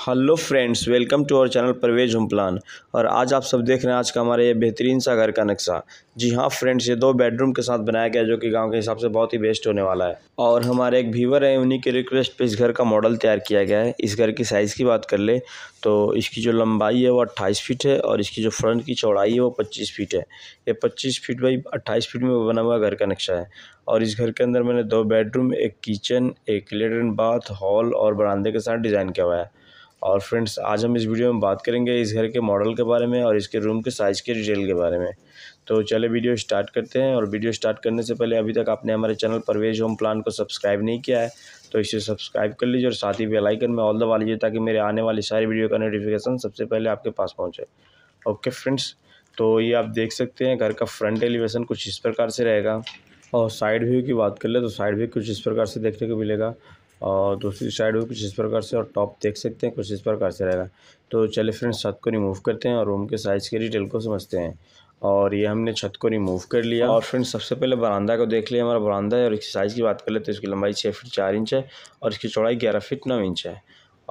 hello friends welcome to our channel Parvez हम plan और आज आप सब देख रहे हैं आज का हमारा ये बेहतरीन सा घर का नक्शा जी हाँ फ्रेंड्स ये दो बेडरूम के साथ बनाया गया जो कि गांव के हिसाब से बहुत ही बेस्ट होने वाला है और हमारे एक व्यूवर हैं उन्हीं के रिक्वेस्ट पे इस घर का मॉडल तैयार किया गया है इस घर की साइज़ की बात कर ले तो इसकी जो लंबाई है वो अट्ठाईस फीट है और इसकी जो फ्रंट की चौड़ाई है वो पच्चीस फीट है ये पच्चीस फीट बाई अट्ठाईस फीट में बना हुआ घर का नक्शा है और इस घर के अंदर मैंने दो बेडरूम एक किचन एक लेटरिन बाथ हॉल और बरामदे के साथ डिज़ाइन किया हुआ है और फ्रेंड्स आज हम इस वीडियो में बात करेंगे इस घर के मॉडल के बारे में और इसके रूम के साइज़ के डिटेल के बारे में तो चले वीडियो स्टार्ट करते हैं और वीडियो स्टार्ट करने से पहले अभी तक आपने हमारे चैनल परवेज होम प्लान को सब्सक्राइब नहीं किया है तो इसे सब्सक्राइब कर लीजिए और साथ ही बेलाइकन में ऑल दबा लीजिए ताकि मेरे आने वाली सारी वीडियो का नोटिफिकेशन सबसे पहले आपके पास पहुँचे ओके फ्रेंड्स तो ये आप देख सकते हैं घर का फ्रंट एलिवेशन कुछ इस प्रकार से रहेगा और साइड व्यू की बात कर ले तो साइड व्यू कुछ इस प्रकार से देखने को मिलेगा और दूसरी साइड भी कुछ इस प्रकार से और टॉप देख सकते हैं कुछ इस प्रकार से रहेगा तो चलिए फ्रेंड्स छत को रिमूव करते हैं और रूम के साइज़ के डिटेल को समझते हैं और ये हमने छत को रिमूव कर लिया और फ्रेंड्स सबसे पहले बरानदा को देख लिया हमारा बरानदा है और इसकी साइज़ की बात कर ले तो इसकी लंबाई छः फिट चार इंच है और इसकी चौड़ाई ग्यारह फिट नौ इंच है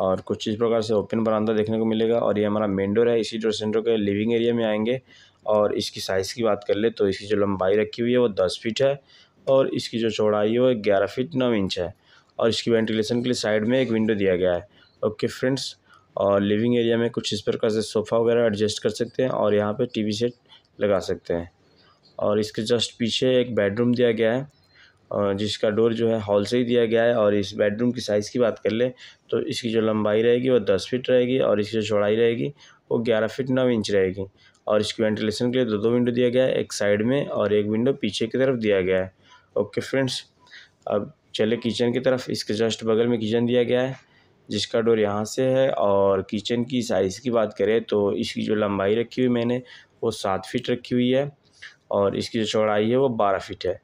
और कुछ इस प्रकार से ओपन बरानदा देखने को मिलेगा और ये हमारा मेन डोर है इसी डोर सेंटर के लिविंग एरिया में आएंगे और इसकी साइज़ की बात कर ले तो इसकी जो लंबाई रखी हुई है वो दस फिट है और इसकी जो चौड़ाई है वो ग्यारह फिट नौ इंच है और इसकी वेंटिलेशन के लिए साइड में एक विंडो दिया गया है ओके फ्रेंड्स और लिविंग एरिया में कुछ इस प्रकार से सोफ़ा वगैरह एडजस्ट कर सकते हैं और यहाँ पे टीवी सेट लगा सकते हैं और इसके जस्ट पीछे एक बेडरूम दिया गया है और जिसका डोर जो है हॉल से ही दिया गया है और इस बेडरूम की साइज़ की बात कर ले तो इसकी जो लंबाई रहेगी वो दस फिट रहेगी और इसकी जो चौड़ाई रहेगी वो ग्यारह फिट नौ इंच रहेगी और इसकी वेंटिलेशन के लिए दो दो विंडो दिया गया है एक साइड में और एक विंडो पीछे की तरफ दिया गया है ओके फ्रेंड्स अब चले किचन की तरफ इसके जस्ट बगल में किचन दिया गया है जिसका डोर यहाँ से है और किचन की साइज़ की बात करें तो इसकी जो लंबाई रखी हुई मैंने वो सात फीट रखी हुई है और इसकी जो चौड़ाई है वो बारह फीट है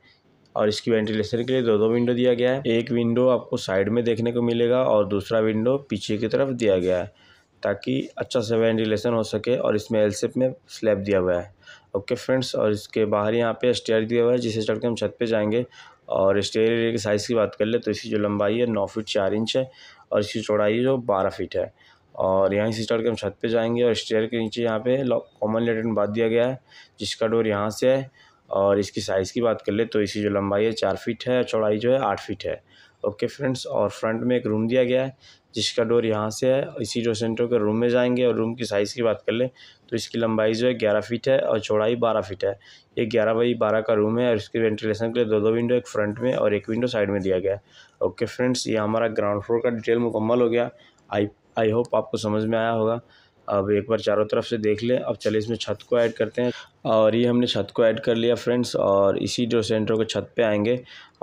और इसकी वेंटिलेशन के लिए दो दो विंडो दिया गया है एक विंडो आपको साइड में देखने को मिलेगा और दूसरा विंडो पीछे की तरफ दिया गया है ताकि अच्छा सा वेंटिलेशन हो सके और इसमें एल सेप में स्लैब दिया हुआ है ओके फ्रेंड्स और इसके बाहर यहाँ पे स्टेयर दिया हुआ है जिसे चढ़ के हम छत पे जाएंगे और स्टेयर की साइज़ की बात कर ले तो इसकी जो लंबाई है नौ फीट चार इंच है और इसकी चौड़ाई जो बारह फीट है और यहाँ से चढ़ के हम छत पे जाएंगे और स्टेयर के नीचे यहाँ पे कॉमन लेटन बांध दिया गया है जिसका डोर यहाँ से है और इसकी साइज़ की बात कर ले तो इसकी जो लंबाई है चार फीट है चौड़ाई जो है आठ फीट है ओके फ्रेंड्स और फ्रंट में एक रूम दिया गया है जिसका डोर यहाँ से है इसी डोर सेंटर के रूम में जाएंगे और रूम की साइज़ की बात कर लें तो इसकी लंबाई जो है ग्यारह फीट है और चौड़ाई बारह फीट है ये ग्यारह बाई बारह का रूम है और इसके वेंटिलेशन के लिए दो दो विंडो एक फ्रंट में और एक विंडो साइड में दिया गया है ओके फ्रेंड्स ये हमारा ग्राउंड फ्लोर का डिटेल मुकम्मल हो गया आई आई होप आपको समझ में आया होगा अब एक बार चारों तरफ से देख लें अब चले इसमें छत को ऐड करते हैं और ये हमने छत को ऐड कर लिया फ्रेंड्स और इसी जो सेंटर को छत पे आएंगे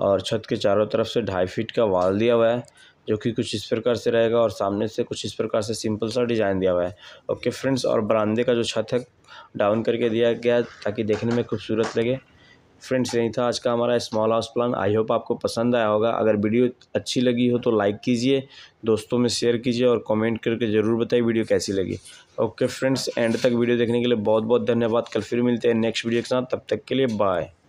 और छत के चारों तरफ से ढाई फीट का वाल दिया हुआ है जो कि कुछ इस प्रकार से रहेगा और सामने से कुछ इस प्रकार से सिंपल सा डिज़ाइन दिया हुआ है ओके फ्रेंड्स और बरामदे का जो छत है डाउन करके दिया गया ताकि देखने में खूबसूरत लगे फ्रेंड्स यही था आज का हमारा small house plan I hope आपको पसंद आया होगा अगर वीडियो अच्छी लगी हो तो लाइक कीजिए दोस्तों में शेयर कीजिए और कमेंट करके ज़रूर बताइए वीडियो कैसी लगी ओके फ्रेंड्स एंड तक वीडियो देखने के लिए बहुत बहुत धन्यवाद कल फिर मिलते हैं नेक्स्ट वीडियो के साथ तब तक के लिए बाय